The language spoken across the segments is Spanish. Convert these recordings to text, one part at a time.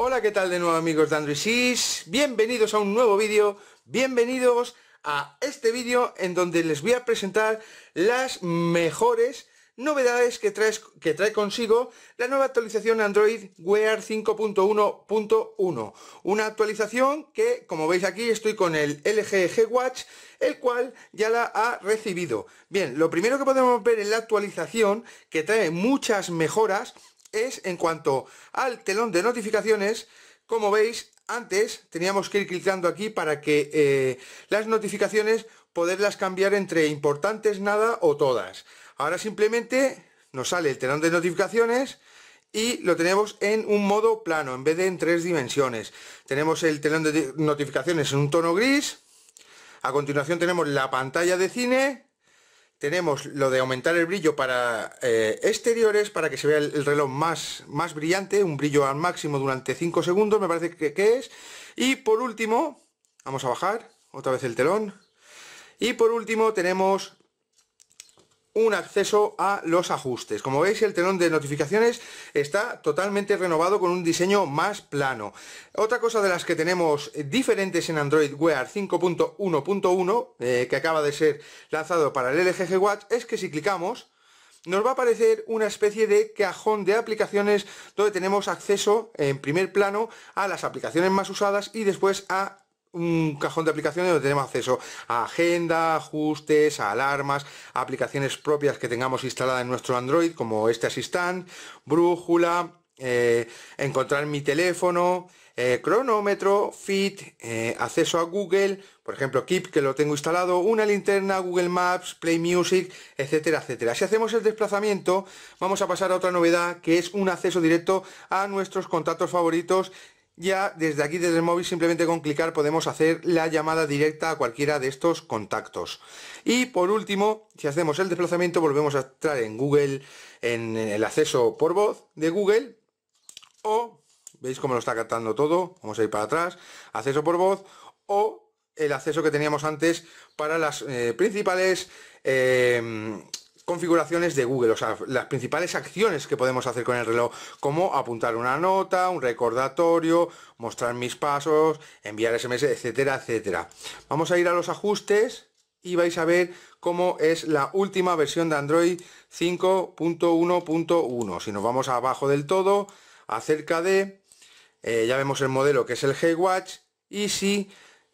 Hola, ¿qué tal de nuevo amigos de Android Bienvenidos a un nuevo vídeo, bienvenidos a este vídeo en donde les voy a presentar las mejores novedades que, traes, que trae consigo la nueva actualización Android Wear 5.1.1. Una actualización que, como veis aquí, estoy con el LG G Watch, el cual ya la ha recibido. Bien, lo primero que podemos ver en la actualización, que trae muchas mejoras, es en cuanto al telón de notificaciones. Como veis, antes teníamos que ir clicando aquí para que eh, las notificaciones poderlas cambiar entre importantes, nada o todas. Ahora simplemente nos sale el telón de notificaciones y lo tenemos en un modo plano, en vez de en tres dimensiones. Tenemos el telón de notificaciones en un tono gris. A continuación tenemos la pantalla de cine tenemos lo de aumentar el brillo para eh, exteriores, para que se vea el, reloj más, más brillante, un brillo al máximo durante 5 segundos, me parece que, es. Y por último, vamos a bajar otra vez el telón. Y por último tenemos un acceso a los ajustes. Como veis el telón de notificaciones está totalmente renovado con un diseño más plano. Otra cosa de las que tenemos diferentes en Android Wear 5.1.1 eh, que acaba de ser lanzado para el LG G Watch es que si clicamos nos va a aparecer una especie de cajón de aplicaciones donde tenemos acceso en primer plano a las aplicaciones más usadas y después a un cajón de aplicaciones donde tenemos acceso a agenda, ajustes, alarmas, aplicaciones propias que tengamos instaladas en nuestro Android, como este Assistant, brújula, eh, encontrar mi teléfono, eh, cronómetro, Fit, eh, acceso a Google, por ejemplo Keep que lo tengo instalado, una linterna, Google Maps, Play Music, etcétera, etcétera. Si hacemos el desplazamiento, vamos a pasar a otra novedad que es un acceso directo a nuestros contactos favoritos ya desde aquí, desde el móvil, simplemente con clicar podemos hacer la llamada directa a cualquiera de estos contactos. Y por último, si hacemos el desplazamiento, volvemos a entrar en Google, en el acceso por voz de Google, o, veis cómo lo está captando todo, vamos a ir para atrás, acceso por voz, o el acceso que teníamos antes para las eh, principales eh, configuraciones de Google, o sea, las principales acciones que podemos hacer con el reloj, como apuntar una nota, un recordatorio, mostrar mis pasos, enviar SMS, etcétera, etcétera. Vamos a ir a los ajustes y vais a ver cómo es la última versión de Android 5.1.1. Si nos vamos abajo del todo, acerca de, eh, ya vemos el modelo que es el G-Watch, y si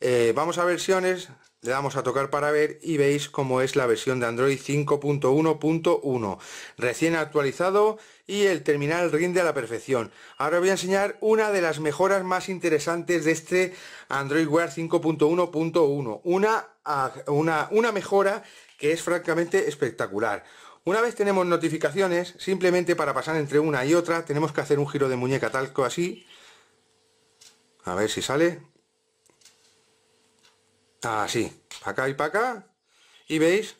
eh, vamos a versiones, le damos a tocar para ver y veis cómo es la versión de Android 5.1.1 recién actualizado y el terminal rinde a la perfección ahora voy a enseñar una de las mejoras más interesantes de este Android Wear 5.1.1 una, ah, una, una mejora que es francamente espectacular una vez tenemos notificaciones simplemente para pasar entre una y otra tenemos que hacer un giro de muñeca talco así a ver si sale Así, para acá y para acá. Y veis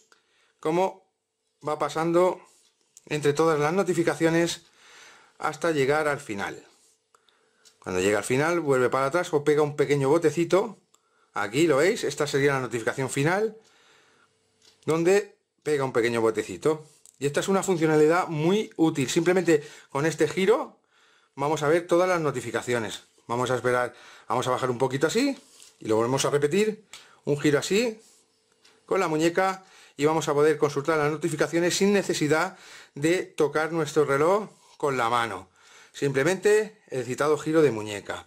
cómo va pasando entre todas las notificaciones hasta llegar al final. Cuando llega al final, vuelve para atrás o pega un pequeño botecito. Aquí lo veis, esta sería la notificación final, donde pega un pequeño botecito. Y esta es una funcionalidad muy útil. Simplemente con este giro vamos a ver todas las notificaciones. Vamos a esperar, vamos a bajar un poquito así y lo volvemos a repetir un giro así con la muñeca y vamos a poder consultar las notificaciones sin necesidad de tocar nuestro reloj con la mano simplemente el citado giro de muñeca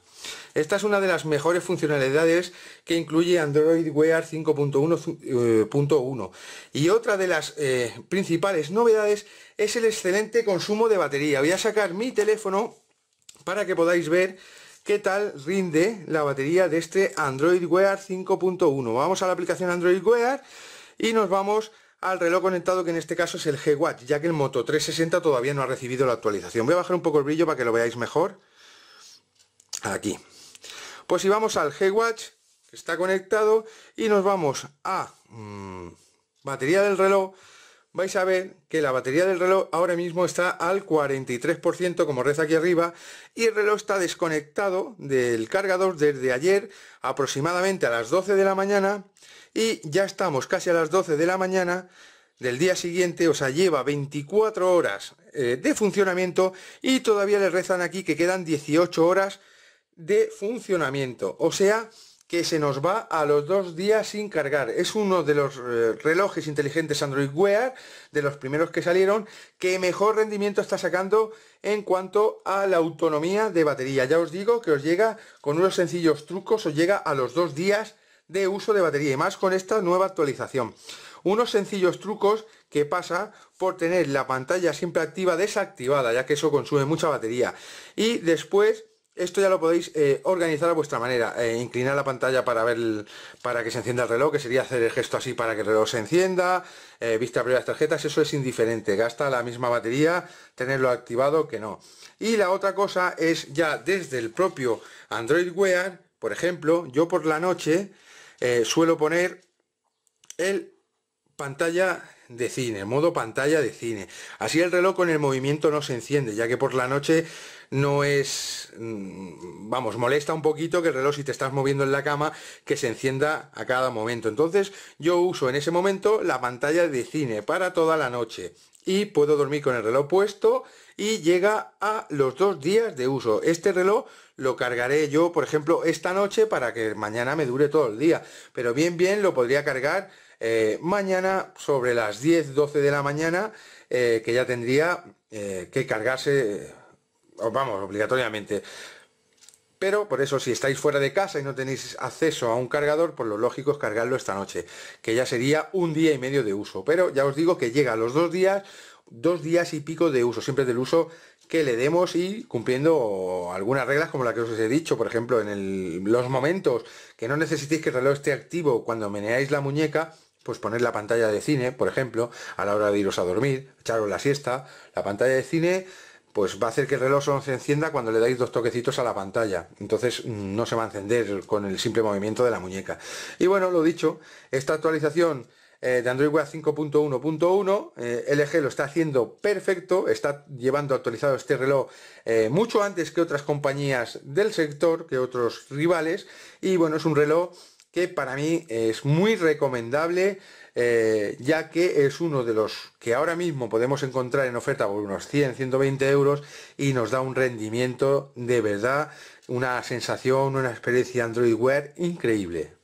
esta es una de las mejores funcionalidades que incluye Android Wear 5.1.1 eh, y otra de las eh, principales novedades es el excelente consumo de batería voy a sacar mi teléfono para que podáis ver qué tal rinde la batería de este Android Wear 5.1. Vamos a la aplicación Android Wear y nos vamos al reloj conectado que en este caso es el G-Watch, ya que el Moto 360 todavía no ha recibido la actualización. Voy a bajar un poco el brillo para que lo veáis mejor. Aquí. Pues si vamos al G-Watch, que está conectado, y nos vamos a mm, batería del reloj, vais a ver que la batería del reloj ahora mismo está al 43% como reza aquí arriba y el reloj está desconectado del cargador desde ayer aproximadamente a las 12 de la mañana y ya estamos casi a las 12 de la mañana del día siguiente, o sea, lleva 24 horas eh, de funcionamiento y todavía le rezan aquí que quedan 18 horas de funcionamiento, o sea, que se nos va a los dos días sin cargar. Es uno de los eh, relojes inteligentes Android Wear, de los primeros que salieron, que mejor rendimiento está sacando en cuanto a la autonomía de batería. Ya os digo que os llega con unos sencillos trucos, os llega a los dos días de uso de batería y más con esta nueva actualización. Unos sencillos trucos que pasa por tener la pantalla siempre activa desactivada, ya que eso consume mucha batería. Y después esto ya lo podéis eh, organizar a vuestra manera, eh, inclinar la pantalla para ver para que se encienda el reloj, que sería hacer el gesto así para que el reloj se encienda, eh, vista previa las tarjetas, eso es indiferente, gasta la misma batería, tenerlo activado que no. Y la otra cosa es ya desde el propio Android Wear, por ejemplo, yo por la noche suelo poner el pantalla de cine, modo pantalla de cine. Así el reloj con el movimiento no se enciende, ya que por la noche no es, mm, vamos, molesta un poquito que el reloj si te estás moviendo en la cama, que se encienda a cada momento. Entonces yo uso en ese momento la pantalla de cine para toda la noche y puedo dormir con el reloj puesto y llega a los dos días de uso. Este reloj lo cargaré yo, por ejemplo, esta noche para que mañana me dure todo el día. Pero bien, bien, lo podría cargar eh, mañana sobre las 10, 12 de la mañana, eh, que ya tendría eh, que cargarse vamos, obligatoriamente. Pero por eso si estáis fuera de casa y no tenéis acceso a un cargador, pues lo lógico es cargarlo esta noche, que ya sería un día y medio de uso. Pero ya os digo que llega a los dos días, dos días y pico de uso, siempre del uso que le demos y cumpliendo algunas reglas como la que os he dicho, por ejemplo, en los momentos que no necesitéis que el reloj esté activo cuando meneáis la muñeca, pues poner la pantalla de cine, por ejemplo, a la hora de iros a dormir, echaros la siesta, la pantalla de cine pues va a hacer que el reloj solo se encienda cuando le dais dos toquecitos a la pantalla. Entonces mm, no se va a encender con el simple movimiento de la muñeca. Y bueno, lo dicho, esta actualización eh, de Android Wear 5.1.1. Eh, LG lo está haciendo perfecto, está llevando actualizado este reloj eh, mucho antes que otras compañías del sector, que otros rivales. Y bueno, es un reloj que para mí es muy recomendable, eh, ya que es uno de los que ahora mismo podemos encontrar en oferta por unos 100, 120 euros y nos da un rendimiento de verdad, una sensación, una experiencia Android Wear increíble.